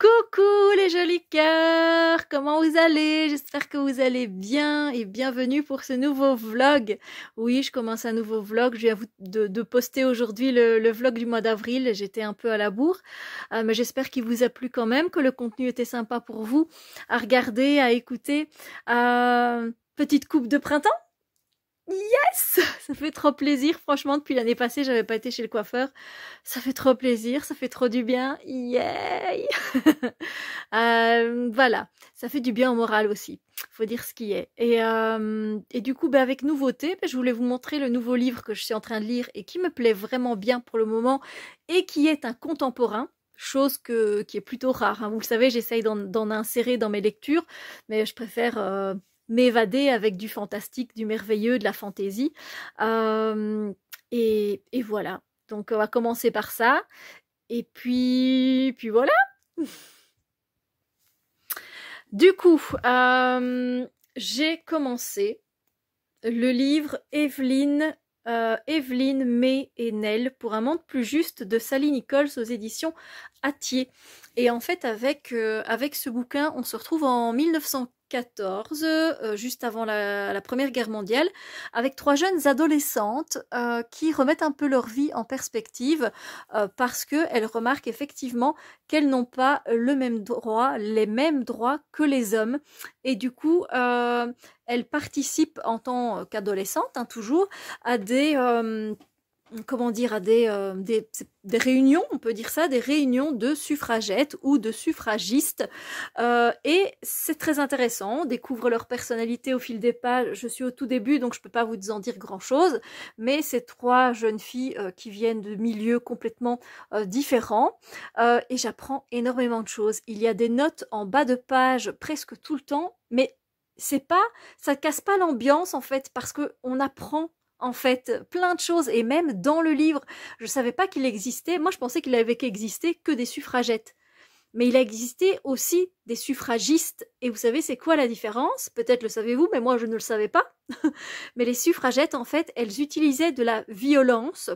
Coucou les jolis cœurs, comment vous allez J'espère que vous allez bien et bienvenue pour ce nouveau vlog. Oui, je commence un nouveau vlog. Je viens de, de poster aujourd'hui le, vlog du mois d'avril. J'étais un peu à la bourre, euh, mais j'espère qu'il vous a plu quand même, que le contenu était sympa pour vous à regarder, à écouter. Euh, petite coupe de printemps Yes Ça fait trop plaisir, franchement, depuis l'année passée, j'avais pas été chez le coiffeur. Ça fait trop plaisir, ça fait trop du bien. Yay euh, Voilà, ça fait du bien au moral aussi. Faut dire ce qui est. Et, euh, et du coup, ben, avec nouveauté, ben, je voulais vous montrer le nouveau livre que je suis en train de lire et qui me plaît vraiment bien pour le moment et qui est un contemporain chose qui est plutôt rare. Hein. Vous le savez, j'essaye d'en insérer dans mes lectures, mais je préfère euh, m'évader avec du fantastique, du merveilleux, de la fantaisie. Euh, et, voilà. Donc on va commencer par ça. Et puis, puis voilà. du coup, euh, j'ai commencé le livre Evelyne euh, Evelyne, May et Nell pour un monde plus juste de Sally Nichols aux éditions Attier. Et en fait, avec, avec ce bouquin, on se retrouve en 1900, 14, euh, juste avant la, Première Guerre mondiale, avec trois jeunes adolescentes euh, qui remettent un peu leur vie en perspective euh, parce qu'elles remarquent effectivement qu'elles n'ont pas le même droit, les mêmes droits que les hommes. Et du coup, elles participent en tant qu'adolescentes, hein, toujours, à des comment dire, à euh, des, réunions, on peut dire ça, des réunions de suffragettes ou de suffragistes. Euh, et c'est très intéressant, on découvre leur personnalité au fil des pages. Je suis au tout début, donc je ne peux pas vous en dire grand-chose, mais ces trois jeunes filles euh, qui viennent de milieux complètement différents, et j'apprends énormément de choses. Il y a des notes en bas de page presque tout le temps, mais c'est pas ça casse pas l'ambiance en fait parce que on apprend en fait plein de choses et même dans le livre, je ne savais pas qu'il existait. Moi, je pensais qu'il avait existé que des suffragettes. Mais il existait aussi des suffragistes. Et vous savez, c'est quoi la différence Peut-être le savez-vous, mais moi, je ne le savais pas. mais les suffragettes, en fait, elles utilisaient de la violence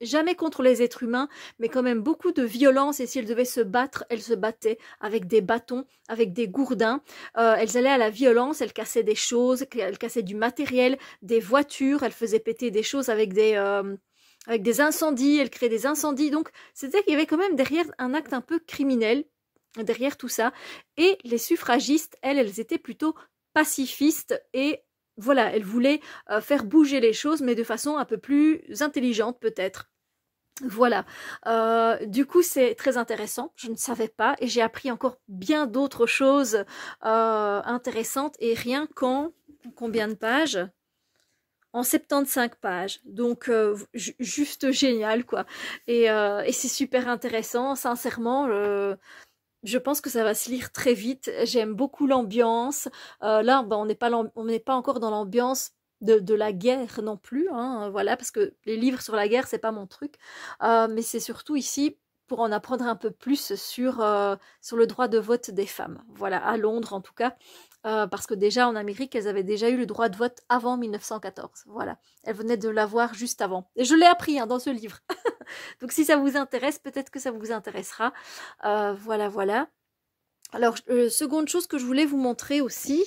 jamais contre les êtres humains, mais quand même beaucoup de violence. Et si elles devaient se battre, elles se battaient avec des bâtons, avec des gourdins. Euh, elles allaient à la violence, elles cassaient des choses, elles cassaient du matériel, des voitures, elles faisaient péter des choses avec des... Euh, incendies, elles créaient des incendies. Donc, c'était qu'il y avait quand même derrière un acte un peu criminel, derrière tout ça. Et les suffragistes, elles, elles étaient plutôt pacifistes et voilà, elles voulaient euh, faire bouger les choses, mais de façon un peu plus intelligente peut-être. Voilà. Euh, du coup, c'est très intéressant. Je ne savais pas et j'ai appris encore bien d'autres choses euh, intéressantes et rien qu'en combien de pages en 75 pages. Donc, euh, juste génial, quoi. Et, c'est super intéressant. Sincèrement, je pense que ça va se lire très vite. J'aime beaucoup l'ambiance. là, ben, on n'est pas, on n'est pas encore dans l'ambiance de, la guerre non plus, hein, voilà, parce que les livres sur la guerre, c'est pas mon truc, euh, mais c'est surtout ici pour en apprendre un peu plus sur, euh, sur le droit de vote des femmes, voilà, à Londres en tout cas, euh, parce que déjà en Amérique, elles avaient déjà eu le droit de vote avant 1914, voilà, elles venaient de l'avoir juste avant, et je l'ai appris hein, dans ce livre, donc si ça vous intéresse, peut-être que ça vous intéressera, voilà, voilà. Alors, seconde chose que je voulais vous montrer aussi,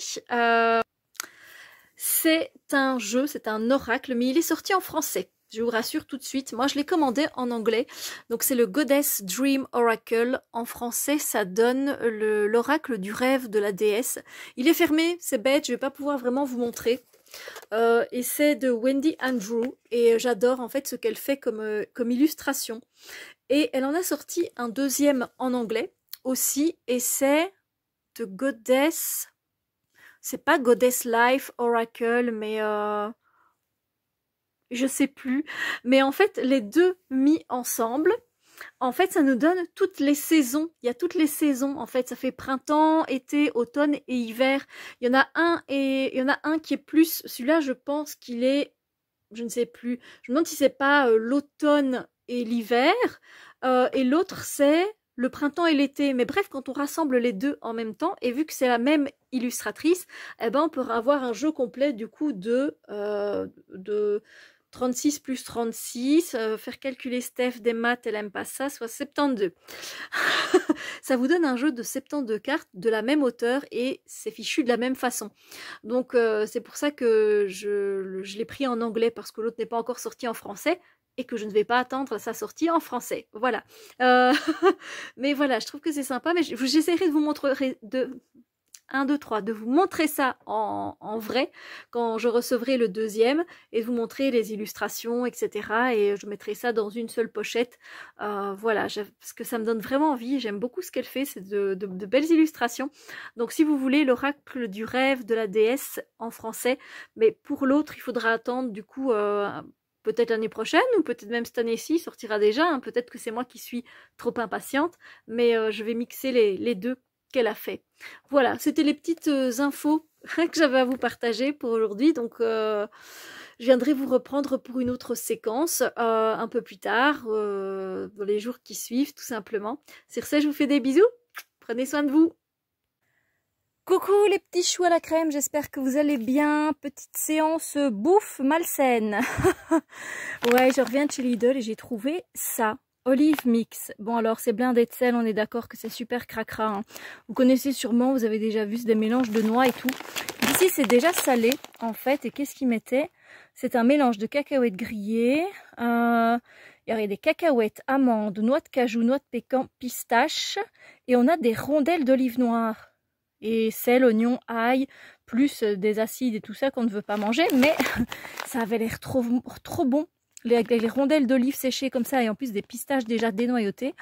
c'est un jeu, c'est un oracle, mais il est sorti en français. Je vous rassure tout de suite, moi je l'ai commandé en anglais. Donc c'est le Goddess Dream Oracle. En français, ça donne l'oracle du rêve de la déesse. Il est fermé, c'est bête, je ne vais pas pouvoir vraiment vous montrer. Euh, et c'est de Wendy Andrew et j'adore en fait ce qu'elle fait comme, euh, comme illustration. Et elle en a sorti un deuxième en anglais aussi et c'est The Goddess c'est pas Goddess Life Oracle, mais euh, je sais plus. Mais en fait, les deux mis ensemble, en fait, ça nous donne toutes les saisons. Il y a toutes les saisons. En fait, ça fait printemps, été, automne et hiver. Il y en a un et il y en a un qui est plus. Celui-là, je pense qu'il est, je ne sais plus. Je me demande si c'est pas euh, l'automne et l'hiver. Euh, et l'autre, c'est le printemps et l'été. Mais bref, quand on rassemble les deux en même temps, et vu que c'est la même illustratrice, eh ben on peut avoir un jeu complet du coup de, 36 euh, plus 36, euh, faire calculer Steph des maths, elle aime pas ça, soit 72. ça vous donne un jeu de 72 cartes de la même hauteur et c'est fichu de la même façon. Donc euh, c'est pour ça que je, je l'ai pris en anglais parce que l'autre n'est pas encore sorti en français, et que je ne vais pas attendre sa sortie en français. Voilà. Euh, mais voilà, je trouve que c'est sympa, mais j'essaierai de vous montrer de 1, 2, 3, de vous montrer ça en, vrai quand je recevrai le deuxième et de vous montrer les illustrations, etc. Et je mettrai ça dans une seule pochette. Euh, voilà, parce que ça me donne vraiment envie. J'aime beaucoup ce qu'elle fait, c'est de, belles illustrations. Donc si vous voulez l'oracle du rêve de la déesse en français, mais pour l'autre, il faudra attendre du coup... Euh, peut-être l'année prochaine ou peut-être même cette année-ci, sortira déjà. Hein. Peut-être que c'est moi qui suis trop impatiente, mais euh, je vais mixer les, deux qu'elle a fait. Voilà, c'était les petites euh, infos que j'avais à vous partager pour aujourd'hui. Donc, euh, je viendrai vous reprendre pour une autre séquence un peu plus tard, dans les jours qui suivent, tout simplement. Sur ce, je vous fais des bisous. Prenez soin de vous. Coucou les petits choux à la crème, j'espère que vous allez bien. Petite séance bouffe malsaine. ouais, je reviens de chez Lidl et j'ai trouvé ça. Olive Mix. Bon alors c'est blindé de sel, on est d'accord que c'est super cracra. Hein. Vous connaissez sûrement, vous avez déjà vu, c'est des mélanges de noix et tout. Ici c'est déjà salé en fait. Et qu'est-ce qu'il mettait C'est un mélange de cacahuètes grillées. Euh, il y aurait des cacahuètes, amandes, noix de cajou, noix de pécan, pistache. Et on a des rondelles d'olive noire et sel, oignon, ail, plus euh, des acides et tout ça qu'on ne veut pas manger, mais ça avait l'air trop, trop bon. Les, les rondelles d'olives séchées comme ça et en plus des pistaches déjà dénoyautées.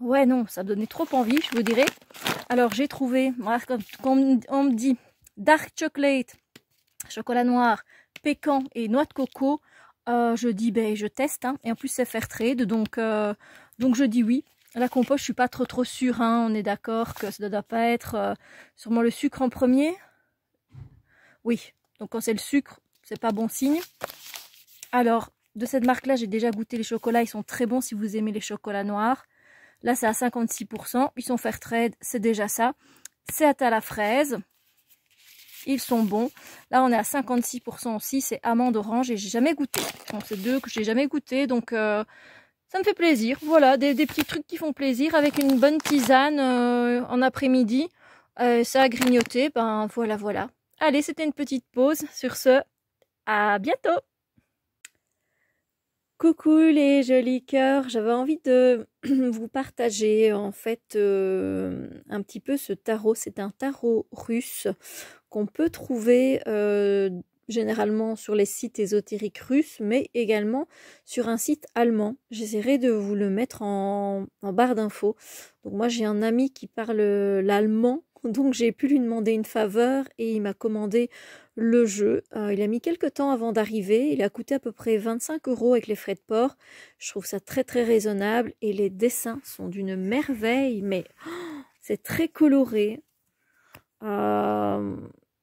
Oh, ouais non, ça donnait trop envie, je vous dirais. Alors j'ai trouvé, comme on me dit dark chocolate, chocolat noir, pécan et noix de coco. Euh, je dis ben je teste hein. et en plus c'est fair trade donc euh, donc je dis oui la compote, je suis pas trop trop sûre, hein. on est d'accord que ça ne doit pas être euh, sûrement le sucre en premier. Oui, donc quand c'est le sucre, c'est pas bon signe. Alors, de cette marque-là, j'ai déjà goûté les chocolats, ils sont très bons si vous aimez les chocolats noirs. Là, c'est à 56%, ils sont fair trade, c'est déjà ça. C'est à la fraise, ils sont bons. Là, on est à 56% aussi, c'est amande orange et j'ai jamais goûté. Donc, c'est deux que j'ai jamais goûté, donc... Euh, ça me fait plaisir. Voilà, des, petits trucs qui font plaisir avec une bonne tisane euh, en après-midi. Euh, ça a grignoté, ben voilà, voilà. Allez, c'était une petite pause. Sur ce, à bientôt Coucou les jolis cœurs, j'avais envie de vous partager en fait euh, un petit peu ce tarot. C'est un tarot russe qu'on peut trouver généralement sur les sites ésotériques russes, mais également sur un site allemand. J'essaierai de vous le mettre en, barre d'infos. Donc moi j'ai un ami qui parle l'allemand, donc j'ai pu lui demander une faveur et il m'a commandé le jeu. Euh, il a mis quelques temps avant d'arriver, il a coûté à peu près 25 euros avec les frais de port. Je trouve ça très très raisonnable et les dessins sont d'une merveille, mais c'est très coloré. Euh,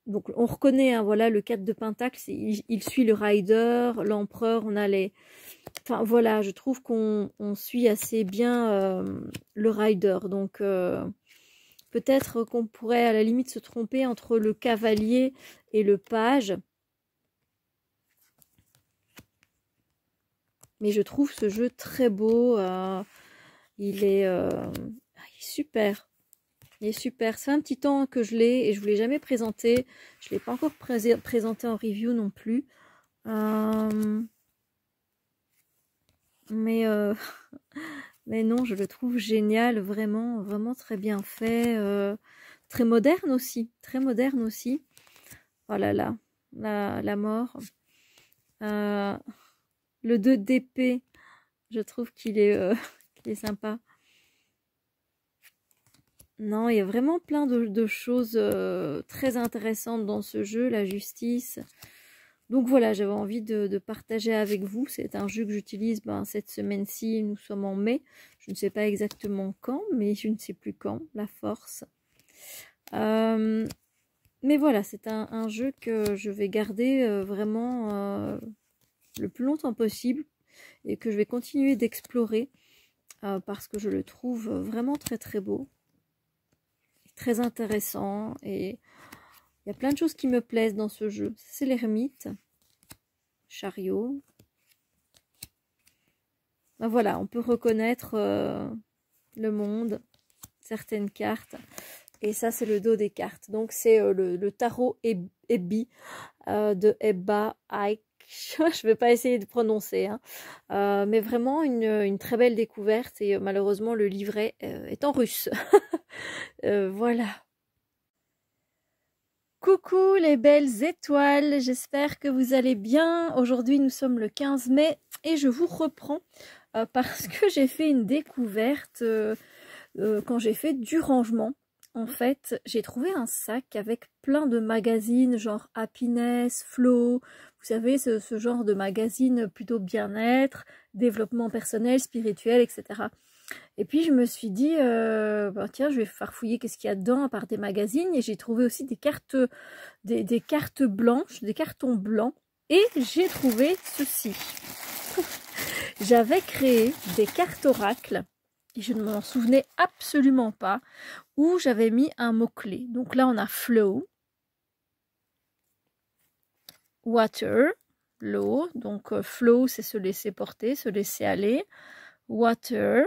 donc on reconnaît, hein, voilà, le 4 de Pentacle, il, suit le rider, l'empereur, on a les... Enfin voilà, je trouve qu'on suit assez bien euh, le rider. Donc euh, peut-être qu'on pourrait à la limite se tromper entre le cavalier et le page. Mais je trouve ce jeu très beau. Euh, ah, il est super. Il super. Ça un petit temps que je l'ai et je ne vous l'ai jamais présenté. Je ne l'ai pas encore présenté en review non plus. Euh, mais, euh, Mais non, je le trouve génial, vraiment, vraiment très bien fait. Euh, très moderne aussi. Très moderne aussi. Oh là là, la, mort. le 2DP, je trouve qu'il est, est sympa. Non, il y a vraiment plein de, choses euh, très intéressantes dans ce jeu, la justice. Donc voilà, j'avais envie de, partager avec vous. C'est un jeu que j'utilise ben, cette semaine-ci, nous sommes en mai. Je ne sais pas exactement quand, mais je ne sais plus quand, la force. Euh, mais voilà, c'est un, jeu que je vais garder euh, vraiment le plus longtemps possible et que je vais continuer d'explorer parce que je le trouve vraiment très très beau très intéressant et il y a plein de choses qui me plaisent dans ce jeu. C'est l'ermite, chariot. Ben voilà, on peut reconnaître euh, le monde, certaines cartes. Et ça, c'est le dos des cartes. Donc, c'est euh, le, tarot Ebi euh, de Ebba Ike je ne vais pas essayer de prononcer, hein. euh, mais vraiment une, très belle découverte et euh, malheureusement le livret euh, est en russe. voilà. Coucou les belles étoiles, j'espère que vous allez bien. Aujourd'hui nous sommes le 15 mai et je vous reprends parce que j'ai fait une découverte quand j'ai fait du rangement en fait, j'ai trouvé un sac avec plein de magazines genre Happiness, Flow, vous savez, ce, genre de magazines plutôt bien-être, développement personnel, spirituel, etc. Et puis je me suis dit, euh, ben, tiens, je vais farfouiller qu'est-ce qu'il y a dedans à part des magazines. Et j'ai trouvé aussi des cartes, des, des cartes blanches, des cartons blancs. Et j'ai trouvé ceci. J'avais créé des cartes oracles et je ne m'en souvenais absolument pas, où j'avais mis un mot-clé. Donc là, on a flow, water, l'eau. Donc euh, flow, c'est se laisser porter, se laisser aller. Water.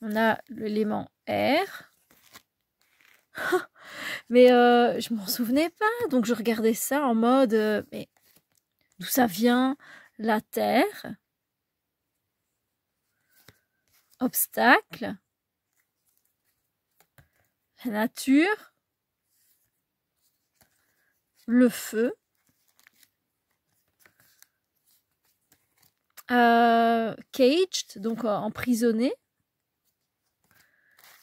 On a l'élément air. mais je euh, je m'en souvenais pas. Donc je regardais ça en mode, euh, mais d'où ça vient la terre obstacle, la nature, le feu, euh, caged, donc emprisonné.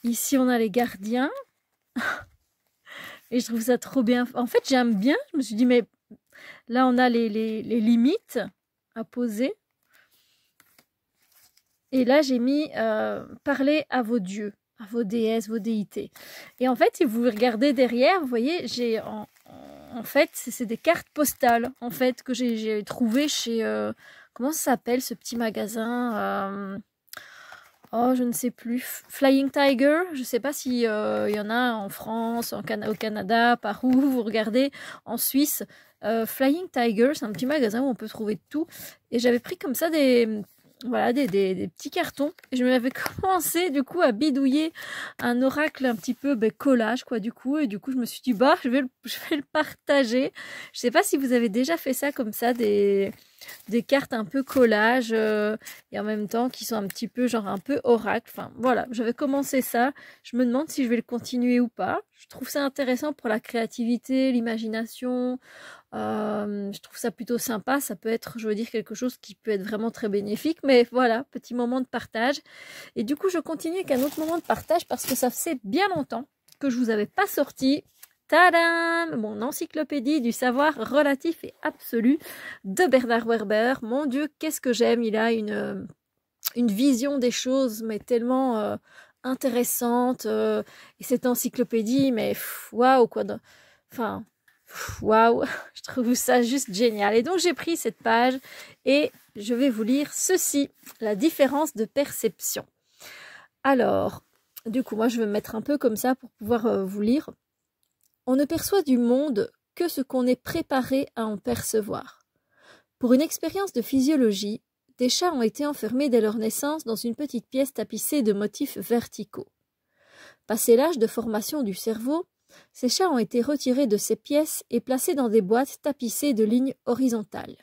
Ici, on a les gardiens. Et je trouve ça trop bien. En fait, j'aime bien. Je me suis dit, mais là, on a les, les limites à poser. Et là, j'ai mis euh, parler à vos dieux, à vos déesses, vos déités. Et en fait, si vous regardez derrière, vous voyez, j'ai en, fait, c'est des cartes postales en fait que j'ai trouvées chez euh, comment ça s'appelle ce petit magasin. Euh, oh, je ne sais plus. Flying Tiger, je ne sais pas s'il il y en a en France, au Canada, par où vous regardez, en Suisse. Flying Tiger, c'est un petit magasin où on peut trouver tout. Et j'avais pris comme ça des voilà, des, des, petits cartons. Et je m'avais commencé du coup à bidouiller un oracle un petit peu ben, collage quoi du coup. Et du coup je me suis dit bah je vais le, je vais le partager. Je sais pas si vous avez déjà fait ça comme ça des des cartes un peu collage euh, et en même temps qui sont un petit peu genre un peu oracle. Enfin voilà, j'avais commencé ça. Je me demande si je vais le continuer ou pas. Je trouve ça intéressant pour la créativité, l'imagination. Euh, je trouve ça plutôt sympa. Ça peut être, je veux dire, quelque chose qui peut être vraiment très bénéfique. Mais voilà, petit moment de partage. Et du coup, je continue avec un autre moment de partage parce que ça fait bien longtemps que je vous avais pas sorti Tadam Mon encyclopédie du savoir relatif et absolu de Bernard Werber. Mon Dieu, qu'est-ce que j'aime Il a une, euh, une vision des choses, mais tellement euh, intéressante. Euh, et cette encyclopédie, mais waouh, quoi. Enfin, waouh, je trouve ça juste génial. Et donc j'ai pris cette page et je vais vous lire ceci, la différence de perception. Alors, du coup, moi je vais me mettre un peu comme ça pour pouvoir vous lire on ne perçoit du monde que ce qu'on est préparé à en percevoir. Pour une expérience de physiologie, des chats ont été enfermés dès leur naissance dans une petite pièce tapissée de motifs verticaux. Passé l'âge de formation du cerveau, ces chats ont été retirés de ces pièces et placés dans des boîtes tapissées de lignes horizontales.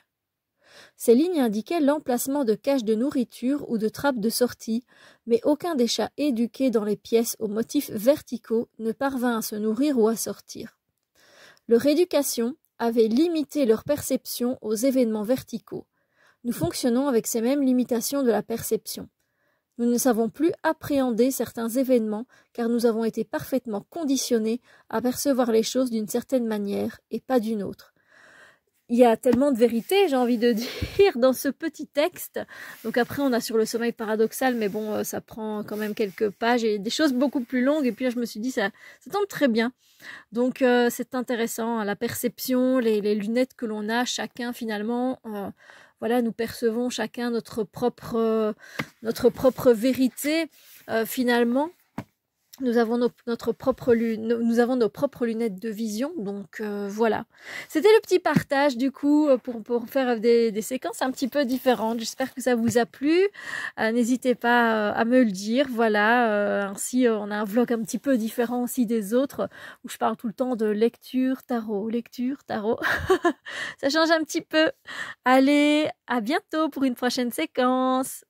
Ces lignes indiquaient l'emplacement de caches de nourriture ou de trappes de sortie, mais aucun des chats éduqués dans les pièces aux motifs verticaux ne parvint à se nourrir ou à sortir. Leur éducation avait limité leur perception aux événements verticaux. Nous fonctionnons avec ces mêmes limitations de la perception. Nous ne savons plus appréhender certains événements car nous avons été parfaitement conditionnés à percevoir les choses d'une certaine manière et pas d'une autre il y a tellement de vérité, j'ai envie de dire, dans ce petit texte. Donc après, on a sur le sommeil paradoxal, mais bon, euh, ça prend quand même quelques pages et des choses beaucoup plus longues. Et puis là, je me suis dit, ça, ça tombe très bien. Donc euh, c'est intéressant, hein, la perception, les, lunettes que l'on a chacun finalement. Euh, voilà, nous percevons chacun notre propre, notre propre vérité finalement. Nous avons, nos, notre propre, nous avons nos propres lunettes de vision, donc euh, voilà. C'était le petit partage du coup euh, pour, pour faire des, séquences un petit peu différentes. J'espère que ça vous a plu. Euh, n'hésitez pas à me le dire, voilà. ainsi, on a un vlog un petit peu différent aussi des autres où je parle tout le temps de lecture, tarot, lecture, tarot. ça change un petit peu. Allez, à bientôt pour une prochaine séquence.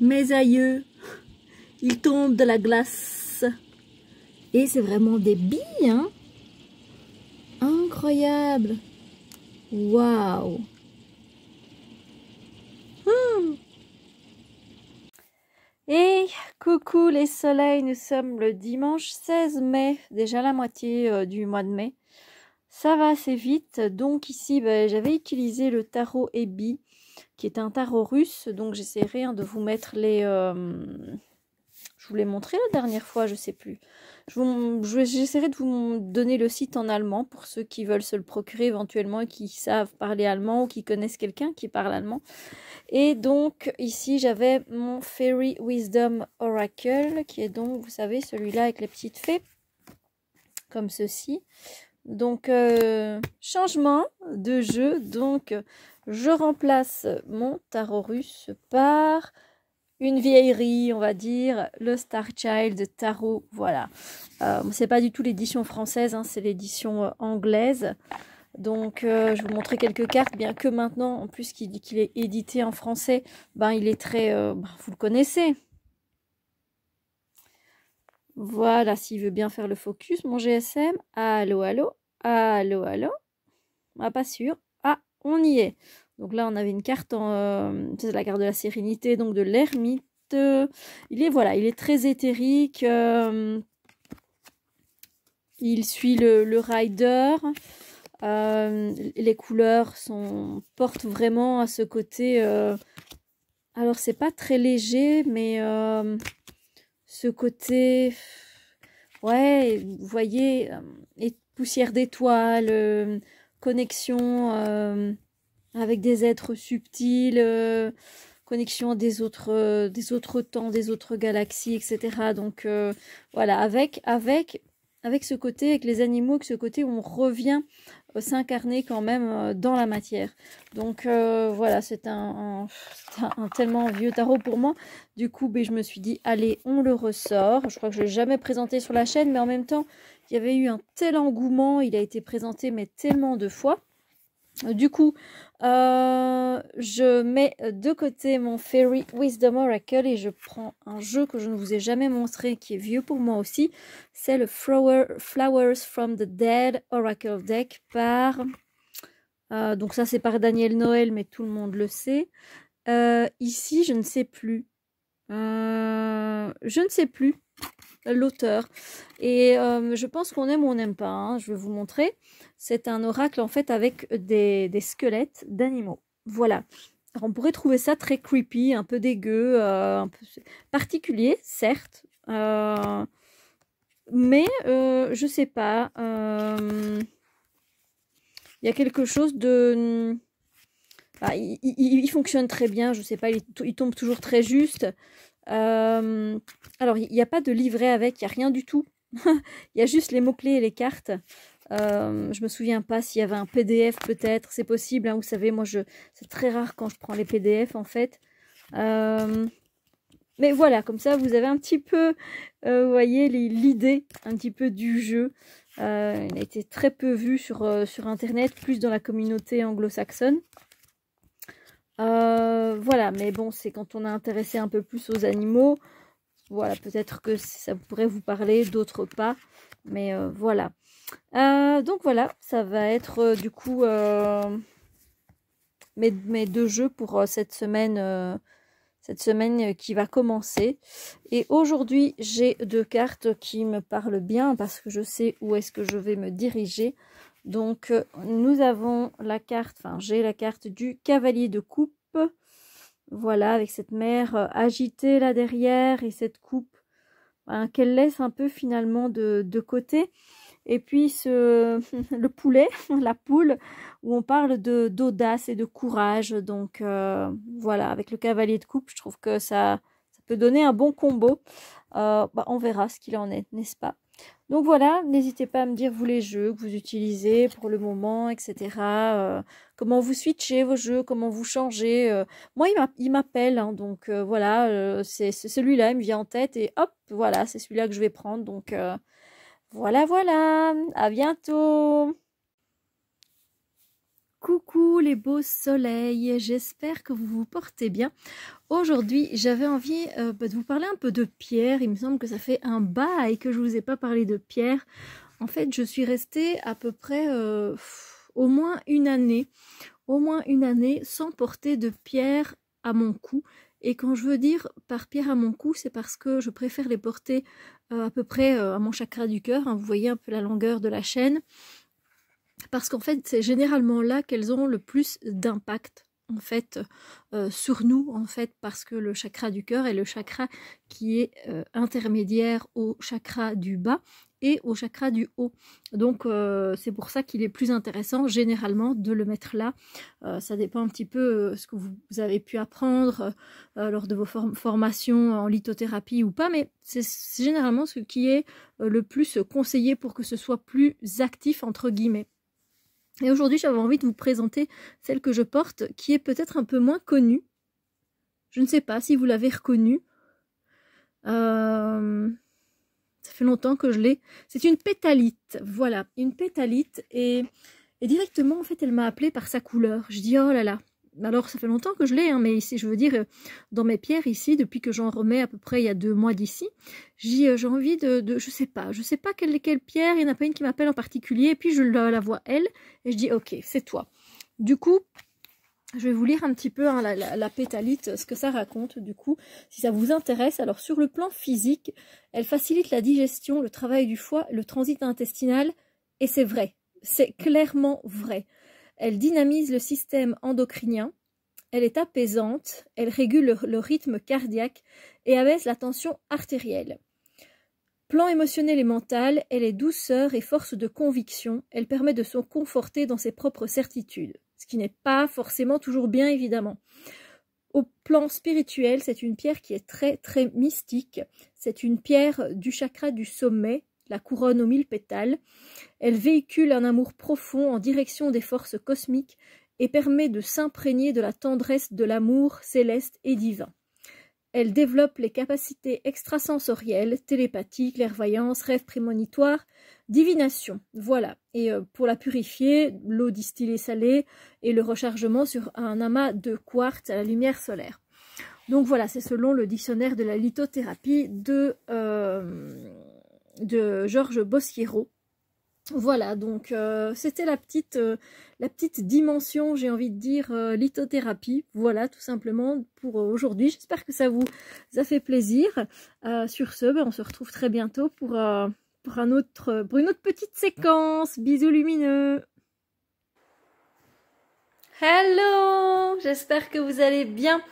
mes aïeux, ils tombent de la glace. Et c'est vraiment des billes, hein Incroyable Waouh hmm. Et coucou les soleils, nous sommes le dimanche 16 mai, déjà la moitié euh, du mois de mai. Ça va assez vite, donc ici ben, j'avais utilisé le tarot billes qui est un tarot russe. Donc j'essaierai hein, de vous mettre les... Euh, je vous l'ai montré la dernière fois, je sais plus. J'essaierai de vous donner le site en allemand pour ceux qui veulent se le procurer éventuellement et qui savent parler allemand ou qui connaissent quelqu'un qui parle allemand. Et donc ici j'avais mon Fairy Wisdom Oracle qui est donc, vous savez, celui-là avec les petites fées. Comme ceci. Donc, euh, changement de jeu. Donc, je remplace mon tarot russe par une vieillerie, on va dire, le Star Child Tarot, voilà. Ce euh, c'est pas du tout l'édition française, hein, c'est l'édition euh, anglaise. Donc, euh, je vais vous montrer quelques cartes, bien que maintenant, en plus qu'il est édité en français, ben il est très... Ben, vous le connaissez. Voilà, s'il veut bien faire le focus, mon GSM. Allô, allô, allô, allô. Ah, pas sûr on y est. Donc là, on avait une carte, euh, c'est la carte de la sérénité, donc de l'ermite. Il est voilà, il est très éthérique. Euh, il suit le, rider. Euh, les couleurs sont, portent vraiment à ce côté. Euh, alors c'est pas très léger, mais ce côté, ouais, vous voyez, et poussière d'étoiles, connexion avec des êtres subtils, euh, connexion des autres, euh, des autres temps, des autres galaxies, etc. Donc euh, voilà, avec, avec, avec ce côté, avec les animaux, avec ce côté où on revient s'incarner quand même dans la matière. Donc voilà, c'est un, tellement vieux tarot pour moi. Du coup, ben, je me suis dit, allez, on le ressort. Je crois que je ne l'ai jamais présenté sur la chaîne, mais en même temps, il y avait eu un tel engouement, il a été présenté mais tellement de fois du coup, euh, je mets de côté mon Fairy Wisdom Oracle et je prends un jeu que je ne vous ai jamais montré, qui est vieux pour moi aussi. C'est le Flower, Flowers from the Dead Oracle Deck par... Euh, donc ça c'est par Daniel Noël, mais tout le monde le sait. Euh, ici, je ne sais plus. je ne sais plus l'auteur. Et euh, je pense qu'on aime ou on n'aime pas. Hein, je vais vous montrer. C'est un oracle en fait avec des, squelettes d'animaux. Voilà. Alors on pourrait trouver ça très creepy, un peu dégueu, euh, un peu particulier, certes. Euh, mais je sais pas. Il y a quelque chose de... il, fonctionne très bien, je sais pas, il tombe toujours très juste. Euh, alors, il n'y a pas de livret avec, il n'y a rien du tout. Il y a juste les mots-clés et les cartes. Euh, je me souviens pas s'il y avait un PDF peut-être, c'est possible, hein, vous savez, moi je c'est très rare quand je prends les PDF en fait. Euh, mais voilà, comme ça vous avez un petit peu, euh, vous voyez, l'idée un petit peu du jeu. il a été très peu vu sur, sur internet, plus dans la communauté anglo-saxonne. Euh, voilà, mais bon, c'est quand on a intéressé un peu plus aux animaux. Voilà, peut-être que ça pourrait vous parler, d'autres pas. Mais euh, voilà. Euh, donc voilà, ça va être du coup mes, mes, deux jeux pour cette semaine. cette semaine qui va commencer. Et aujourd'hui, j'ai deux cartes qui me parlent bien parce que je sais où est-ce que je vais me diriger. Donc, euh, nous avons la carte, enfin, j'ai la carte du cavalier de coupe. Voilà, avec cette mère euh, agitée là derrière et cette coupe hein, qu'elle laisse un peu finalement de, côté. Et puis, ce, le poulet, la poule, où on parle d'audace et de courage. Donc, euh, voilà, avec le cavalier de coupe, je trouve que ça, peut donner un bon combo. Bah, on verra ce qu'il en est, n'est-ce pas donc voilà, n'hésitez pas à me dire vous les jeux que vous utilisez pour le moment, etc. Euh, comment vous switchez vos jeux, comment vous changez. Euh. Moi, il m'appelle, hein, donc euh, voilà, c'est celui-là, il me vient en tête et hop, voilà, c'est celui-là que je vais prendre. Donc voilà, voilà, à bientôt. Coucou les beaux soleils, j'espère que vous vous portez bien. Aujourd'hui, j'avais envie euh, bah, de vous parler un peu de pierre. Il me semble que ça fait un bail que je ne vous ai pas parlé de pierre. En fait, je suis restée à peu près euh, au moins une année, au moins une année sans porter de pierre à mon cou. Et quand je veux dire par pierre à mon cou, c'est parce que je préfère les porter euh, à peu près à mon chakra du cœur. Hein. Vous voyez un peu la longueur de la chaîne parce qu'en fait, c'est généralement là qu'elles ont le plus d'impact en fait euh, sur nous en fait parce que le chakra du cœur est le chakra qui est euh, intermédiaire au chakra du bas et au chakra du haut. Donc euh, c'est pour ça qu'il est plus intéressant généralement de le mettre là. ça dépend un petit peu ce que vous avez pu apprendre lors de vos formations en lithothérapie ou pas, mais c'est généralement ce qui est le plus conseillé pour que ce soit plus actif entre guillemets. Et aujourd'hui, j'avais envie de vous présenter celle que je porte, qui est peut-être un peu moins connue. Je ne sais pas si vous l'avez reconnue. Euh, ça fait longtemps que je l'ai. C'est une pétalite. Voilà, une pétalite. Et, et directement, en fait, elle m'a appelée par sa couleur. Je dis, oh là là, alors ça fait longtemps que je l'ai, hein, mais ici, je veux dire, euh, dans mes pierres ici, depuis que j'en remets à peu près il y a deux mois d'ici, j'ai euh, envie de, je je sais pas, je sais pas quelle, quelle pierre, il n'y en a pas une qui m'appelle en particulier, et puis je la, vois elle, et je dis ok, c'est toi. Du coup, je vais vous lire un petit peu hein, la, pétalite, ce que ça raconte du coup, si ça vous intéresse. Alors sur le plan physique, elle facilite la digestion, le travail du foie, le transit intestinal, et c'est vrai, c'est clairement vrai. Elle dynamise le système endocrinien, elle est apaisante, elle régule le, rythme cardiaque et abaisse la tension artérielle. Plan émotionnel et mental, elle est douceur et force de conviction, elle permet de se conforter dans ses propres certitudes, ce qui n'est pas forcément toujours bien évidemment. Au plan spirituel, c'est une pierre qui est très très mystique, c'est une pierre du chakra du sommet la couronne aux mille pétales. Elle véhicule un amour profond en direction des forces cosmiques et permet de s'imprégner de la tendresse de l'amour céleste et divin. Elle développe les capacités extrasensorielles, télépathie, clairvoyance, rêve prémonitoire, divination. Voilà. Et euh, pour la purifier, l'eau distillée salée et le rechargement sur un amas de quartz à la lumière solaire. Donc voilà, c'est selon le dictionnaire de la lithothérapie de, euh, de Georges Bossiero. Voilà, donc euh, c'était la, petite, euh, la petite dimension, j'ai envie de dire, euh, lithothérapie. Voilà, tout simplement pour aujourd'hui. J'espère que ça vous a fait plaisir. sur ce, ben, on se retrouve très bientôt pour, pour, un autre, une autre petite séquence. Bisous lumineux Hello J'espère que vous allez bien.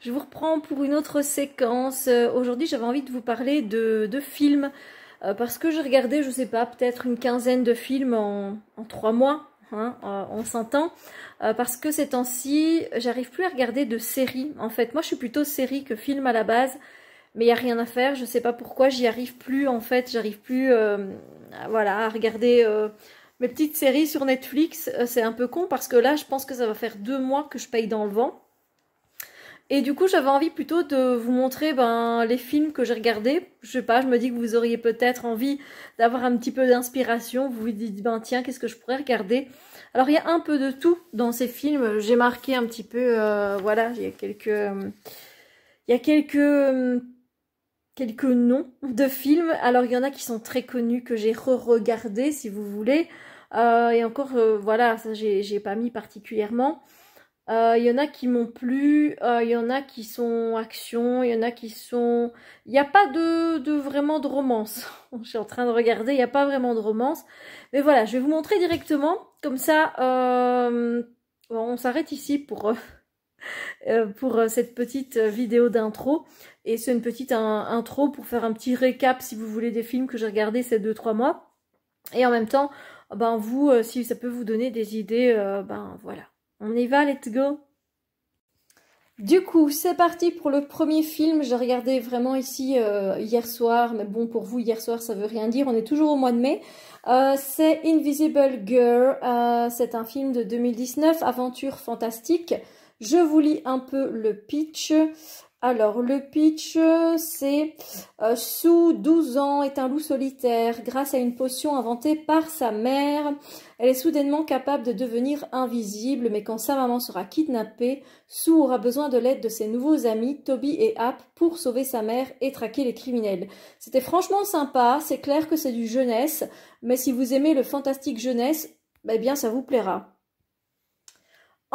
Je vous reprends pour une autre séquence. Aujourd'hui, j'avais envie de vous parler de, de films. Euh, parce que je regardais, je sais pas, peut-être une quinzaine de films en, en trois mois, hein, euh, on s'entend, euh, parce que ces temps-ci, j'arrive plus à regarder de séries. En fait, moi je suis plutôt série que film à la base, mais il n'y a rien à faire, je sais pas pourquoi, j'y arrive plus en fait, j'arrive plus euh, voilà, à regarder mes petites séries sur Netflix. c'est un peu con parce que là, je pense que ça va faire deux mois que je paye dans le vent. Et du coup, j'avais envie plutôt de vous montrer ben, les films que j'ai regardés. Je sais pas, je me dis que vous auriez peut-être envie d'avoir un petit peu d'inspiration. Vous vous dites, ben tiens, qu'est-ce que je pourrais regarder Alors, il y a un peu de tout dans ces films. J'ai marqué un petit peu, euh, voilà, il y a quelques... Euh, il y a quelques... Euh, quelques noms de films. Alors, il y en a qui sont très connus, que j'ai re-regardés, si vous voulez. et encore, voilà, ça, j'ai pas mis particulièrement. Il euh, y en a qui m'ont plu, il euh, y en a qui sont action, il y en a qui sont... Il n'y a pas de, de, vraiment de romance. je suis en train de regarder, il n'y a pas vraiment de romance. Mais voilà, je vais vous montrer directement. Comme ça, euh, on s'arrête ici pour, pour cette petite vidéo d'intro. Et c'est une petite intro pour faire un petit récap, si vous voulez, des films que j'ai regardés ces deux trois mois. Et en même temps, ben vous, si ça peut vous donner des idées, ben voilà on y va, let's go du coup, c'est parti pour le premier film. J'ai regardé vraiment ici euh, hier soir, mais bon, pour vous, hier soir, ça veut rien dire. On est toujours au mois de mai. Euh, c'est Invisible Girl. Euh, c'est un film de 2019, aventure fantastique. Je vous lis un peu le pitch. Alors, le pitch, euh, c'est euh, Sue, Sous 12 ans est un loup solitaire. Grâce à une potion inventée par sa mère, elle est soudainement capable de devenir invisible, mais quand sa maman sera kidnappée, Sue aura besoin de l'aide de ses nouveaux amis, Toby et App, pour sauver sa mère et traquer les criminels. C'était franchement sympa, c'est clair que c'est du jeunesse, mais si vous aimez le fantastique jeunesse, eh bien ça vous plaira.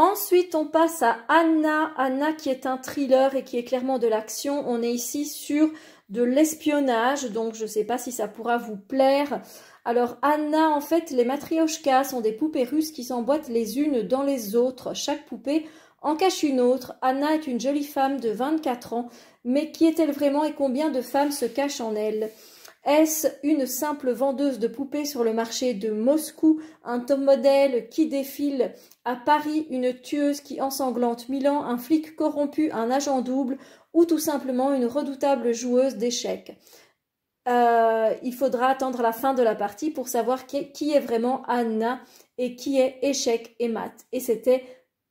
Ensuite, on passe à Anna. Anna qui est un thriller et qui est clairement de l'action. On est ici sur de l'espionnage, donc je ne sais pas si ça pourra vous plaire. Alors Anna, en fait, les matrioshkas sont des poupées russes qui s'emboîtent les unes dans les autres. Chaque poupée en cache une autre. Anna est une jolie femme de 24 ans, mais qui est-elle vraiment et combien de femmes se cachent en elle est-ce une simple vendeuse de poupées sur le marché de Moscou, un top modèle qui défile à Paris, une tueuse qui ensanglante Milan, un flic corrompu, un agent double, ou tout simplement une redoutable joueuse d'échecs euh, il faudra attendre la fin de la partie pour savoir qui est, vraiment Anna et qui est échec et mat. Et c'était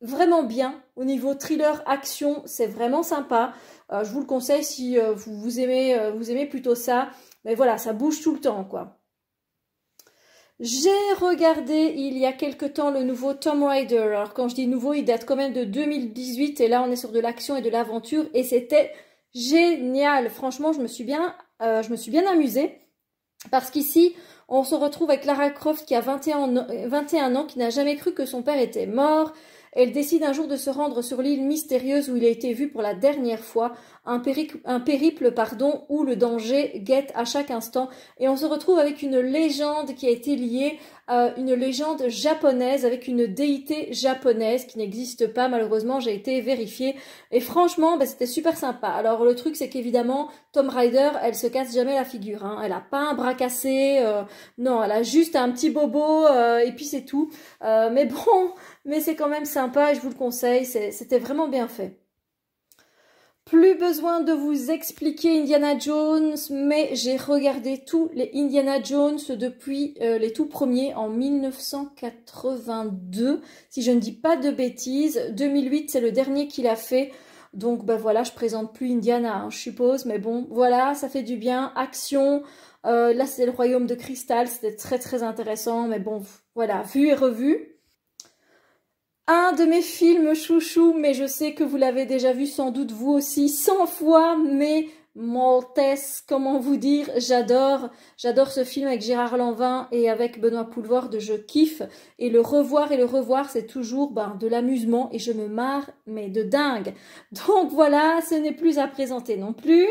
vraiment bien au niveau thriller action, c'est vraiment sympa. Euh, je vous le conseille si euh, vous, aimez, vous aimez plutôt ça. Mais voilà, ça bouge tout le temps, quoi. J'ai regardé il y a quelque temps le nouveau Tom Rider. Alors quand je dis nouveau, il date quand même de 2018 et là on est sur de l'action et de l'aventure et c'était génial. Franchement, je me suis bien, euh, je me suis bien amusée parce qu'ici on se retrouve avec Lara Croft qui a 21 ans, 21 euh, ans qui n'a jamais cru que son père était mort. Elle décide un jour de se rendre sur l'île mystérieuse où il a été vu pour la dernière fois un, périple, pardon, où le danger guette à chaque instant. Et on se retrouve avec une légende qui a été liée à une légende japonaise avec une déité japonaise qui n'existe pas malheureusement, j'ai été vérifiée. Et franchement, bah, c'était super sympa. Alors le truc c'est qu'évidemment, Tom Rider, elle se casse jamais la figure. Hein. Elle a pas un bras cassé, euh, non, elle a juste un petit bobo euh, et puis c'est tout. Euh, mais bon, mais c'est quand même sympa et je vous le conseille, c'était vraiment bien fait. Plus besoin de vous expliquer Indiana Jones, mais j'ai regardé tous les Indiana Jones depuis euh, les tout premiers en 1982, si je ne dis pas de bêtises. 2008, c'est le dernier qu'il a fait. Donc ben voilà, je présente plus Indiana, hein, je suppose, mais bon, voilà, ça fait du bien. Action, euh, là c'est le royaume de cristal, c'était très très intéressant, mais bon, voilà, vu et revu un de mes films chouchou, mais je sais que vous l'avez déjà vu sans doute vous aussi 100 fois, mais maltesse, comment vous dire, j'adore, j'adore ce film avec Gérard Lanvin et avec Benoît de je kiffe, et le revoir et le revoir, c'est toujours ben, de l'amusement, et je me marre, mais de dingue. Donc voilà, ce n'est plus à présenter non plus.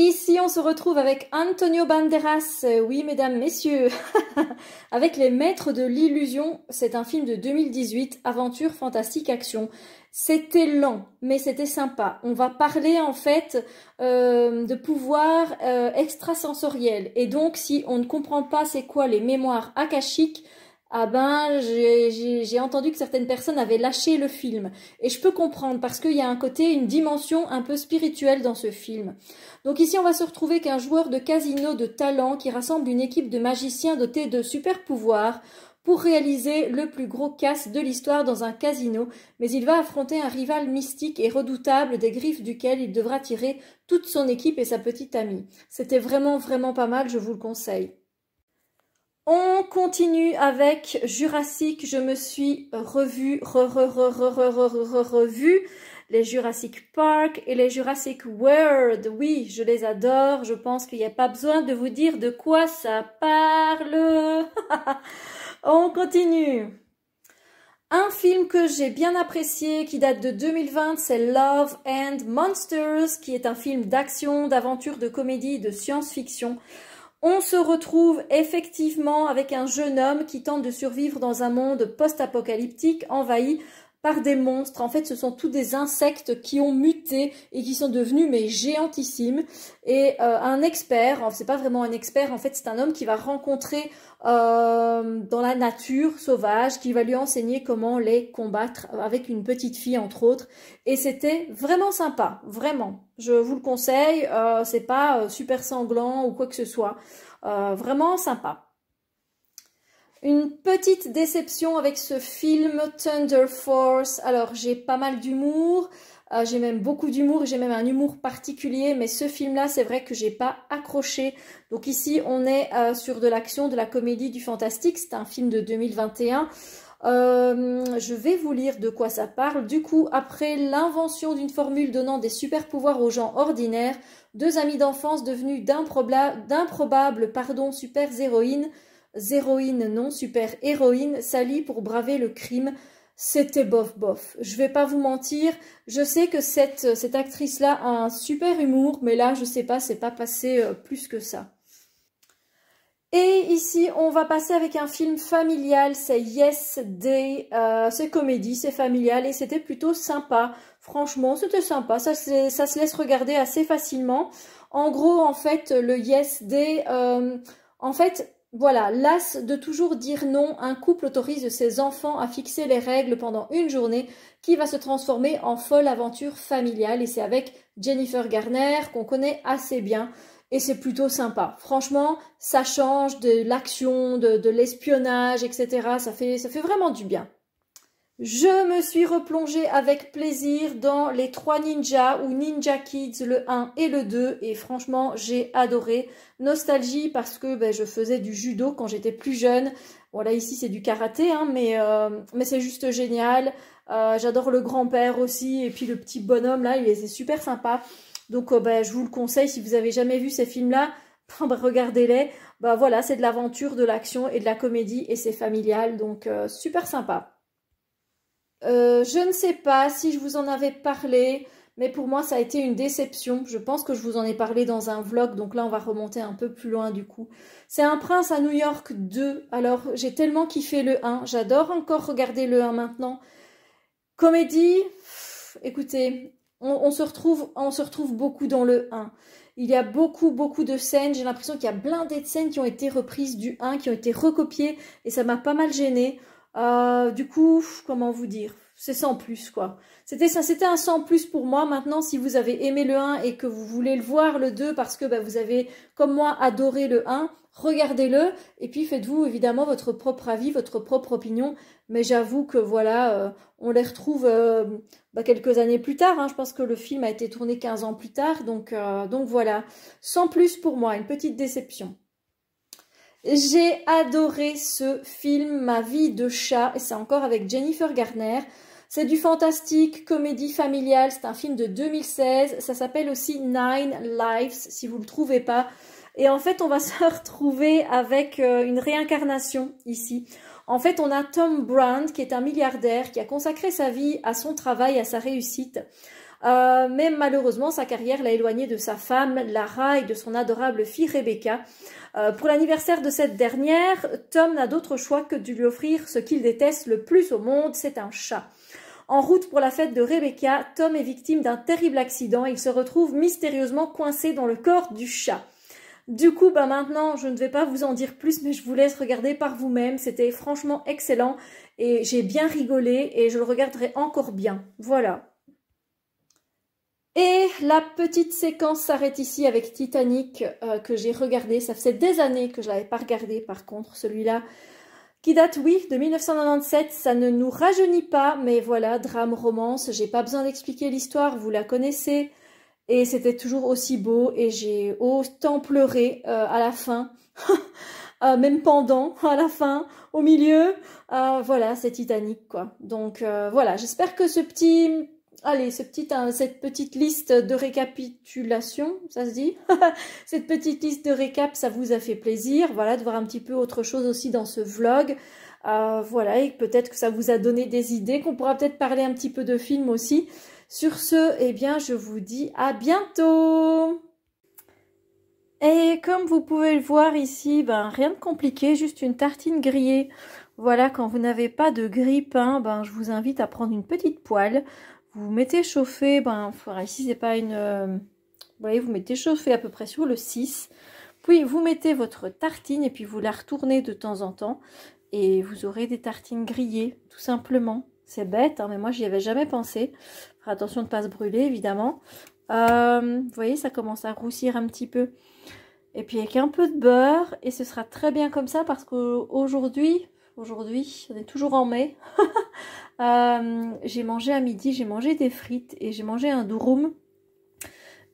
Ici, on se retrouve avec Antonio Banderas, euh, oui mesdames, messieurs, avec Les Maîtres de l'Illusion. C'est un film de 2018, aventure, fantastique, action. C'était lent, mais c'était sympa. On va parler en fait euh, de pouvoir euh, extrasensoriels. extrasensoriel. Et donc, si on ne comprend pas c'est quoi les mémoires akashiques, ah ben j'ai entendu que certaines personnes avaient lâché le film. Et je peux comprendre parce qu'il y a un côté, une dimension un peu spirituelle dans ce film. Donc ici on va se retrouver qu'un joueur de casino de talent qui rassemble une équipe de magiciens dotés de super pouvoirs pour réaliser le plus gros casse de l'histoire dans un casino, mais il va affronter un rival mystique et redoutable des griffes duquel il devra tirer toute son équipe et sa petite amie. C'était vraiment vraiment pas mal, je vous le conseille. On continue avec Jurassic. Je me suis revue, revu, les Jurassic Park et les Jurassic World. Oui, je les adore. Je pense qu'il n'y a pas besoin de vous dire de quoi ça parle. On continue. Un film que j'ai bien apprécié, qui date de 2020, c'est Love and Monsters, qui est un film d'action, d'aventure, de comédie, de science-fiction on se retrouve effectivement avec un jeune homme qui tente de survivre dans un monde post-apocalyptique envahi par des monstres. En fait, ce sont tous des insectes qui ont muté et qui sont devenus mais géantissimes. Et euh, un expert, c'est pas vraiment un expert, en fait, c'est un homme qui va rencontrer euh, dans la nature sauvage qui va lui enseigner comment les combattre avec une petite fille entre autres. Et c'était vraiment sympa, vraiment. Je vous le conseille, euh, c'est pas euh, super sanglant ou quoi que ce soit. vraiment sympa. Une petite déception avec ce film Thunder Force. Alors j'ai pas mal d'humour, ah, j'ai même beaucoup d'humour, j'ai même un humour particulier, mais ce film-là, c'est vrai que j'ai pas accroché. Donc ici, on est euh, sur de l'action, de la comédie, du fantastique. C'est un film de 2021. Euh, je vais vous lire de quoi ça parle. Du coup, après l'invention d'une formule donnant des super pouvoirs aux gens ordinaires, deux amis d'enfance devenus d'improbables pardon, super héroïnes, héroïnes non, super héroïnes, s'allient pour braver le crime c'était bof bof. Je vais pas vous mentir, je sais que cette, euh, cette actrice-là a un super humour, mais là, je sais pas, c'est pas passé euh, plus que ça. Et ici, on va passer avec un film familial, c'est Yes Day, euh, c'est comédie, c'est familial et c'était plutôt sympa. Franchement, c'était sympa, ça, ça se laisse regarder assez facilement. En gros, en fait, le Yes Day, en fait, voilà, las de toujours dire non, un couple autorise ses enfants à fixer les règles pendant une journée qui va se transformer en folle aventure familiale et c'est avec Jennifer Garner qu'on connaît assez bien et c'est plutôt sympa. Franchement, ça change de l'action, de, l'espionnage, etc. Ça fait, ça fait vraiment du bien. Je me suis replongée avec plaisir dans les trois ninjas ou Ninja Kids, le 1 et le 2, et franchement j'ai adoré. Nostalgie parce que ben, je faisais du judo quand j'étais plus jeune. Bon ici c'est du karaté, hein, mais, euh, mais c'est juste génial. Euh, j'adore le grand-père aussi, et puis le petit bonhomme là, il est, super sympa. Donc euh, ben, je vous le conseille si vous avez jamais vu ces films-là, ah ben, regardez-les. bah voilà, c'est de l'aventure, de l'action et de la comédie, et c'est familial, donc super sympa. Euh, je ne sais pas si je vous en avais parlé, mais pour moi ça a été une déception. Je pense que je vous en ai parlé dans un vlog, donc là on va remonter un peu plus loin du coup. C'est un prince à New York 2, alors j'ai tellement kiffé le 1, j'adore encore regarder le 1 maintenant. Comédie, écoutez, on, se retrouve, on se retrouve beaucoup dans le 1. Il y a beaucoup, beaucoup de scènes. J'ai l'impression qu'il y a plein de scènes qui ont été reprises du 1, qui ont été recopiées, et ça m'a pas mal gênée. Euh, du coup, comment vous dire C'est sans plus, quoi. C'était c'était un sans plus pour moi. Maintenant, si vous avez aimé le 1 et que vous voulez le voir, le 2, parce que bah, vous avez, comme moi, adoré le 1, regardez-le. Et puis, faites-vous, évidemment, votre propre avis, votre propre opinion. Mais j'avoue que, voilà, euh, on les retrouve euh, bah, quelques années plus tard. Hein. Je pense que le film a été tourné 15 ans plus tard. Donc, donc voilà. Sans plus pour moi, une petite déception. J'ai adoré ce film Ma vie de chat, et c'est encore avec Jennifer Garner. C'est du fantastique, comédie familiale, c'est un film de 2016, ça s'appelle aussi Nine Lives si vous le trouvez pas. Et en fait, on va se retrouver avec euh, une réincarnation ici. En fait, on a Tom Brand qui est un milliardaire qui a consacré sa vie à son travail, à sa réussite. Euh, mais malheureusement, sa carrière l'a éloigné de sa femme Lara et de son adorable fille Rebecca. Euh, pour l'anniversaire de cette dernière, Tom n'a d'autre choix que de lui offrir ce qu'il déteste le plus au monde, c'est un chat. En route pour la fête de Rebecca, Tom est victime d'un terrible accident il se retrouve mystérieusement coincé dans le corps du chat. Du coup, bah maintenant, je ne vais pas vous en dire plus, mais je vous laisse regarder par vous-même. C'était franchement excellent et j'ai bien rigolé et je le regarderai encore bien. Voilà. Et la petite séquence s'arrête ici avec Titanic euh, que j'ai regardé. Ça faisait des années que je ne l'avais pas regardé par contre, celui-là qui date, oui, de 1997. Ça ne nous rajeunit pas, mais voilà, drame, romance, j'ai pas besoin d'expliquer l'histoire, vous la connaissez. Et c'était toujours aussi beau et j'ai autant pleuré euh, à la fin, euh, même pendant, à la fin, au milieu. voilà, c'est Titanic, quoi. Donc voilà, j'espère que ce petit allez, hein, cette petite liste de récapitulation, ça se dit Cette petite liste de récap, ça vous a fait plaisir, voilà, de voir un petit peu autre chose aussi dans ce vlog. Euh, voilà, et peut-être que ça vous a donné des idées, qu'on pourra peut-être parler un petit peu de films aussi. Sur ce, eh bien, je vous dis à bientôt Et comme vous pouvez le voir ici, ben, rien de compliqué, juste une tartine grillée. Voilà, quand vous n'avez pas de grille-pain, hein, ben, je vous invite à prendre une petite poêle, vous mettez chauffer, ben ici c'est pas une... Euh, vous voyez, vous mettez chauffer à peu près sur le 6. Puis vous mettez votre tartine et puis vous la retournez de temps en temps. Et vous aurez des tartines grillées, tout simplement. C'est bête, hein, mais moi j'y avais jamais pensé. Faire attention de ne pas se brûler, évidemment. Euh, vous voyez, ça commence à roussir un petit peu. Et puis avec un peu de beurre, et ce sera très bien comme ça parce qu'aujourd'hui, aujourd'hui, on est toujours en mai. Euh, j'ai mangé à midi, j'ai mangé des frites et j'ai mangé un durum.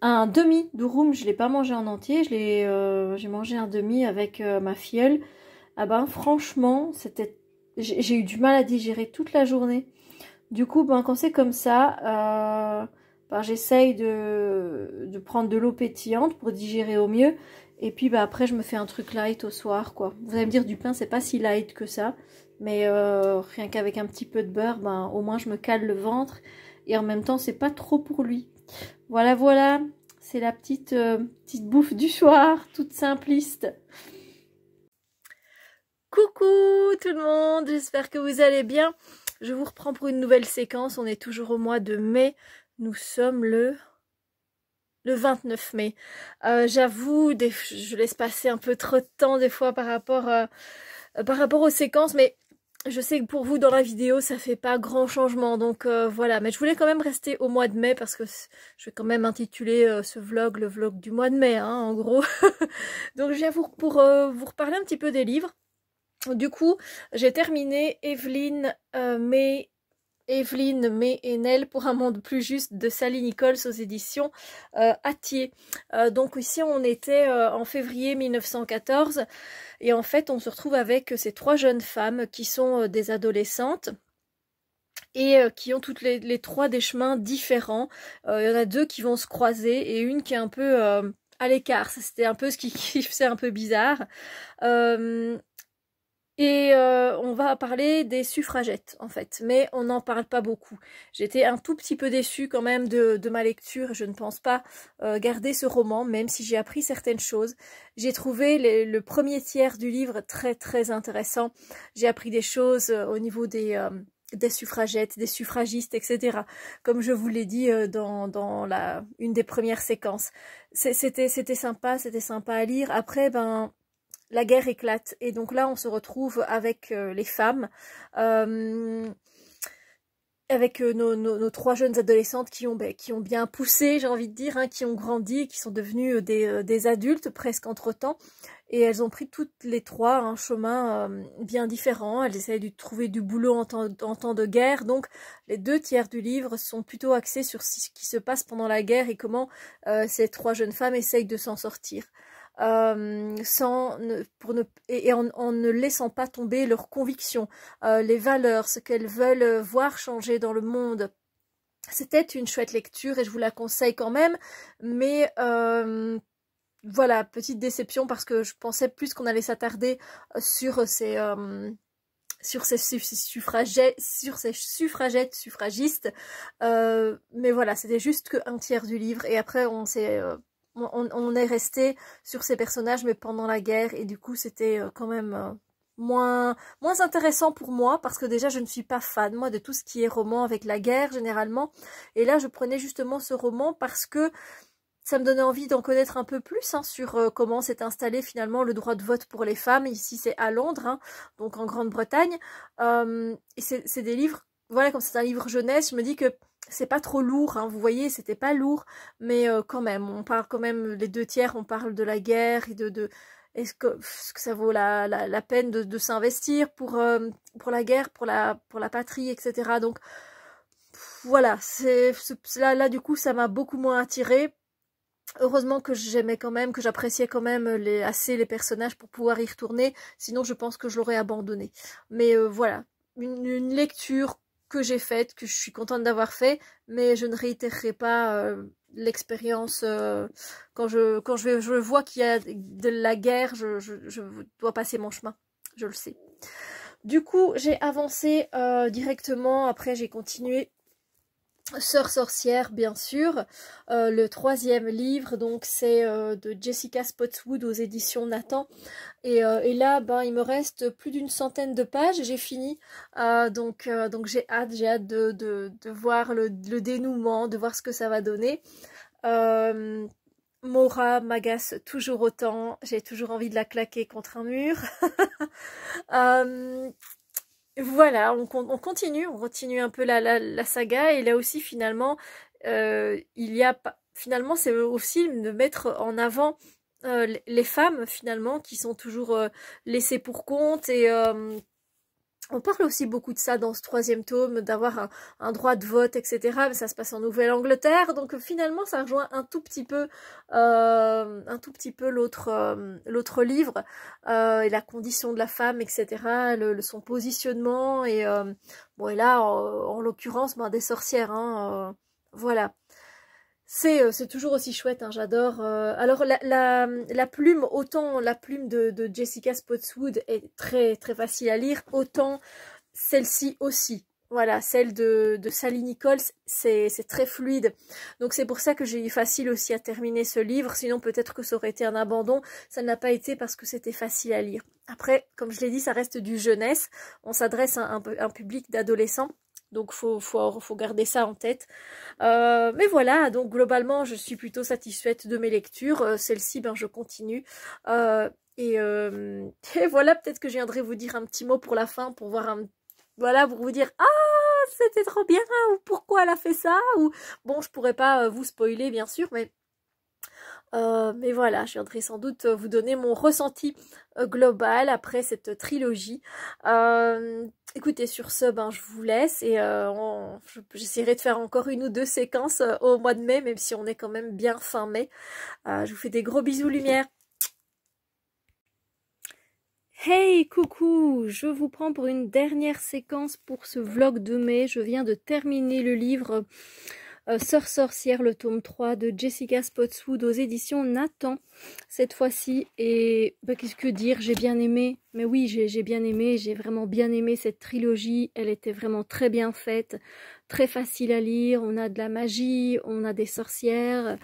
Un demi durum, je ne l'ai pas mangé en entier, euh, j'ai mangé un demi avec euh, ma filleule. Ah ben franchement, c'était j'ai eu du mal à digérer toute la journée. Du coup, ben, quand c'est comme ça, ben, j'essaye de, de, prendre de l'eau pétillante pour digérer au mieux. Et puis ben, après, je me fais un truc light au soir. quoi. Vous allez me dire, du pain, c'est pas si light que ça. Mais euh, rien qu'avec un petit peu de beurre, ben, au moins je me cale le ventre. Et en même temps, c'est pas trop pour lui. Voilà, voilà. C'est la petite, euh, petite bouffe du soir, toute simpliste. Coucou tout le monde, j'espère que vous allez bien. Je vous reprends pour une nouvelle séquence. On est toujours au mois de mai. Nous sommes le le 29 mai. Euh, j'avoue, je laisse passer un peu trop de temps des fois par rapport, par rapport aux séquences, mais je sais que pour vous dans la vidéo ça fait pas grand changement donc euh, voilà mais je voulais quand même rester au mois de mai parce que je vais quand même intituler euh, ce vlog le vlog du mois de mai hein, en gros donc je viens pour euh, vous reparler un petit peu des livres du coup j'ai terminé Evelyn May Evelyne May et pour un monde plus juste de Sally Nichols aux éditions euh, euh donc ici on était euh, en février 1914 et en fait on se retrouve avec euh, ces trois jeunes femmes qui sont des adolescentes et qui ont toutes les, trois des chemins différents. Il y en a deux qui vont se croiser et une qui est un peu à l'écart. C'était un peu ce qui, qui un peu bizarre. Et euh, on va parler des suffragettes en fait, mais on n'en parle pas beaucoup. J'étais un tout petit peu déçue quand même de, ma lecture, je ne pense pas euh, garder ce roman, même si j'ai appris certaines choses. J'ai trouvé le premier tiers du livre très très intéressant. J'ai appris des choses euh, au niveau des... des suffragettes, des suffragistes, etc. Comme je vous l'ai dit dans, la, une des premières séquences. C'était sympa, c'était sympa à lire. Après, ben, la guerre éclate. Et donc là, on se retrouve avec euh, les femmes euh, avec euh, nos, trois jeunes adolescentes ben, qui ont, bien poussé, j'ai envie de dire, hein, qui ont grandi, qui sont devenues des, adultes presque entre-temps. Et elles ont pris toutes les trois un chemin bien différent. Elles essayent de trouver du boulot en temps, de guerre. Donc les deux tiers du livre sont plutôt axés sur ce qui se passe pendant la guerre et comment ces trois jeunes femmes essayent de s'en sortir. Euh, sans pour ne, et, en, ne laissant pas tomber leurs convictions, euh, les valeurs, ce qu'elles veulent voir changer dans le monde. C'était une chouette lecture et je vous la conseille quand même, mais euh, voilà, petite déception parce que je pensais plus qu'on allait s'attarder sur ces sur ces suffragettes, sur ces suffragettes, suffragistes. mais voilà, c'était juste qu'un tiers du livre. Et après, on s'est on, est resté sur ces personnages, mais pendant la guerre, et du coup, c'était euh, quand même euh, moins, moins intéressant pour moi, parce que déjà, je ne suis pas fan, moi, de tout ce qui est roman avec la guerre, généralement. Et là, je prenais justement ce roman parce que ça me donnait envie d'en connaître un peu plus hein, sur euh, comment s'est installé finalement le droit de vote pour les femmes. Ici, c'est à Londres, hein, donc en Grande-Bretagne. et c'est des livres, voilà, comme c'est un livre jeunesse, je me dis que c'est pas trop lourd, hein, vous voyez, c'était pas lourd, mais euh, quand même, on parle quand même, les deux tiers, on parle de la guerre et de... de est-ce que, que, ça vaut la, la, la peine de, de s'investir pour, euh, pour la guerre, pour la, pour la patrie, etc. Donc voilà, c'est là, là du coup ça m'a beaucoup moins attiré. Heureusement que j'aimais quand même, que j'appréciais quand même les, assez les personnages pour pouvoir y retourner, sinon je pense que je l'aurais abandonné. Mais euh, voilà, une, une lecture que j'ai faite, que je suis contente d'avoir fait, mais je ne réitérerai pas euh, l'expérience. Euh, quand je, quand je, vois qu'il y a de la guerre, je, dois passer mon chemin, je le sais. Du coup, j'ai avancé euh, directement, après j'ai continué Sœur sorcière, bien sûr. Euh, le troisième livre, donc, c'est euh, de Jessica Spotswood aux éditions Nathan. Euh, et, là, ben, il me reste plus d'une centaine de pages. J'ai fini, donc, donc j'ai hâte, j'ai hâte de, voir le, le, dénouement, de voir ce que ça va donner. Mora m'agace toujours autant. J'ai toujours envie de la claquer contre un mur. Voilà, on, on, continue, on continue un peu la, la, saga et là aussi finalement, euh, il y a finalement c'est aussi de mettre en avant euh, les femmes finalement qui sont toujours euh, laissées pour compte et on parle aussi beaucoup de ça dans ce troisième tome, d'avoir un, droit de vote, etc. Mais ça se passe en Nouvelle-Angleterre, donc euh, finalement ça rejoint un tout petit peu, euh, un tout petit peu l'autre, euh, l'autre livre et la condition de la femme, etc. Le, son positionnement et bon et là en, l'occurrence ben, des sorcières, hein, voilà. Euh, c'est toujours aussi chouette, hein, j'adore. Euh. alors la, plume, autant la plume de, Jessica Spotswood est très très facile à lire, autant celle-ci aussi. Voilà, celle de, Sally Nichols, c'est très fluide. Donc c'est pour ça que j'ai eu facile aussi à terminer ce livre, sinon peut-être que ça aurait été un abandon. Ça n'a pas été parce que c'était facile à lire. Après, comme je l'ai dit, ça reste du jeunesse. On s'adresse à un public d'adolescents. Donc faut, faut, garder ça en tête. Euh, mais voilà, donc globalement je suis plutôt satisfaite de mes lectures. Euh, celle-ci, ben je continue. Euh, et, voilà, peut-être que je viendrai vous dire un petit mot pour la fin, pour voir un... Voilà, pour vous dire « Ah, c'était trop bien Ou « Pourquoi elle a fait ça ?» Ou Bon, je pourrais pas vous spoiler bien sûr, mais euh, mais voilà, je viendrai sans doute euh, vous donner mon ressenti euh, global après cette trilogie. écoutez, sur ce, ben, je vous laisse et j'essaierai de faire encore une ou deux séquences au mois de mai, même si on est quand même bien fin mai. je vous fais des gros bisous, lumière. Hey, coucou Je vous prends pour une dernière séquence pour ce vlog de mai. Je viens de terminer le livre euh, Sœur Sorcière, le tome 3 de Jessica Spotswood aux éditions Nathan, cette fois-ci. Et bah, qu'est-ce que dire, j'ai bien aimé, mais oui, j'ai bien aimé, j'ai vraiment bien aimé cette trilogie. Elle était vraiment très bien faite, très facile à lire. On a de la magie, on a des sorcières,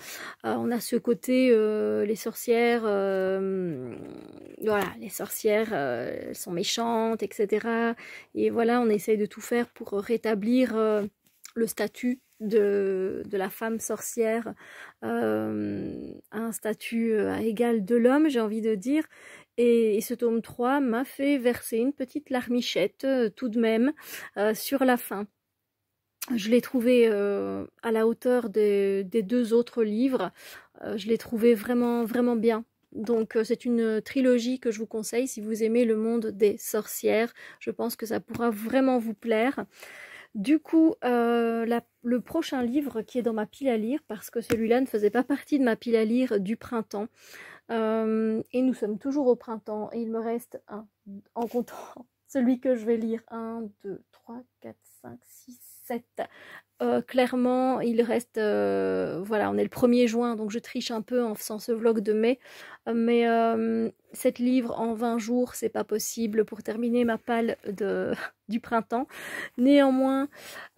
euh, on a ce côté, euh, les sorcières, voilà, les sorcières, sont méchantes, etc. Et voilà, on essaye de tout faire pour rétablir le statut de, la femme sorcière euh, à un statut euh, égal de l'homme, j'ai envie de dire. Et, ce tome 3 m'a fait verser une petite larmichette euh, tout de même sur la fin. Je l'ai trouvé à la hauteur des, deux autres livres. je l'ai trouvé vraiment, vraiment bien. Donc c'est une trilogie que je vous conseille si vous aimez le monde des sorcières. Je pense que ça pourra vraiment vous plaire. Du coup, la le prochain livre qui est dans ma pile à lire parce que celui-là ne faisait pas partie de ma pile à lire du printemps. Euh, et nous sommes toujours au printemps et il me reste un, en comptant celui que je vais lire, 1, 2, 3, 4, 5, 6, 7, euh, clairement, il reste, euh, voilà, on est le 1er juin, donc je triche un peu en faisant ce vlog de mai, euh, mais cette livre en 20 jours, c'est pas possible pour terminer ma palle de, du printemps. Néanmoins,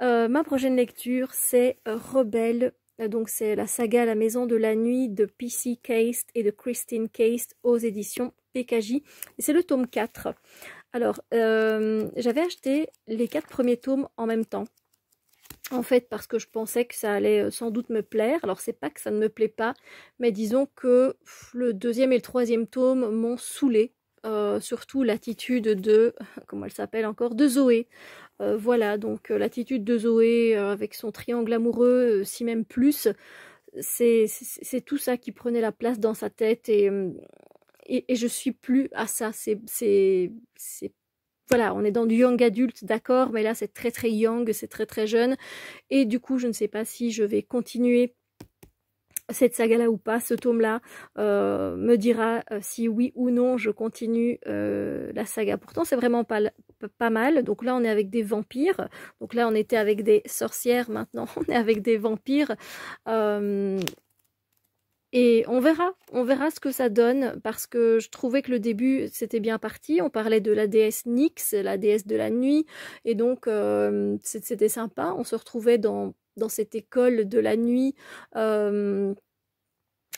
ma prochaine lecture, c'est Rebelle, donc c'est la saga La Maison de la Nuit de PC Case et de Christine Case aux éditions PKJ, c'est le tome 4. Alors, j'avais acheté les quatre premiers tomes en même temps en fait parce que je pensais que ça allait euh, sans doute me plaire. Alors c'est pas que ça ne me plaît pas, mais disons que le deuxième et le troisième tome m'ont saoulé. Euh, surtout l'attitude de, comment elle s'appelle encore, de Zoé. Euh, voilà, donc l'attitude de Zoé avec son triangle amoureux, si même plus, c'est tout ça qui prenait la place dans sa tête et, hum, et, je suis plus à ça. C'est voilà, on est dans du young adulte, d'accord, mais là c'est très très young, c'est très très jeune. Et du coup, je ne sais pas si je vais continuer cette saga-là ou pas, ce tome-là euh, me dira euh, si oui ou non je continue euh, la saga. Pourtant, c'est vraiment pas, pas mal. Donc là, on est avec des vampires. Donc là, on était avec des sorcières. Maintenant, on est avec des vampires. Et on verra, on verra ce que ça donne, parce que je trouvais que le début, c'était bien parti. On parlait de la déesse Nyx, la déesse de la nuit, et donc euh, c'était sympa. On se retrouvait dans, dans cette école de la nuit. Euh,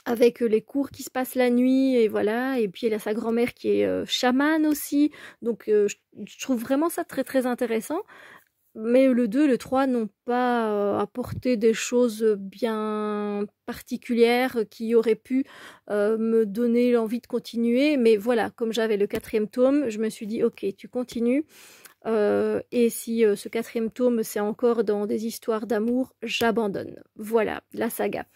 avec les cours qui se passent la nuit et voilà et puis elle a sa grand-mère qui est euh, chamane aussi donc je trouve vraiment ça très très intéressant mais le 2 le 3 n'ont pas euh, apporté des choses bien particulières qui auraient pu euh, me donner l'envie de continuer. Mais voilà, comme j'avais le quatrième tome, je me suis dit, ok, tu continues. Euh, et si ce quatrième tome, c'est encore dans des histoires d'amour, j'abandonne. Voilà, la saga.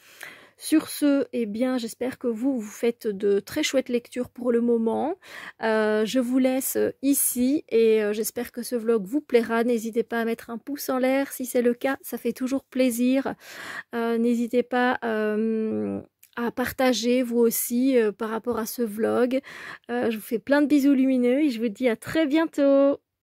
Sur ce, eh bien, j'espère que vous, vous faites de très chouettes lectures pour le moment. Euh, je vous laisse euh, ici et euh, j'espère que ce vlog vous plaira. N'hésitez pas à mettre un pouce en l'air si c'est le cas, ça fait toujours plaisir. N'hésitez pas à partager vous aussi par rapport à ce vlog. je vous fais plein de bisous lumineux et je vous dis à très bientôt.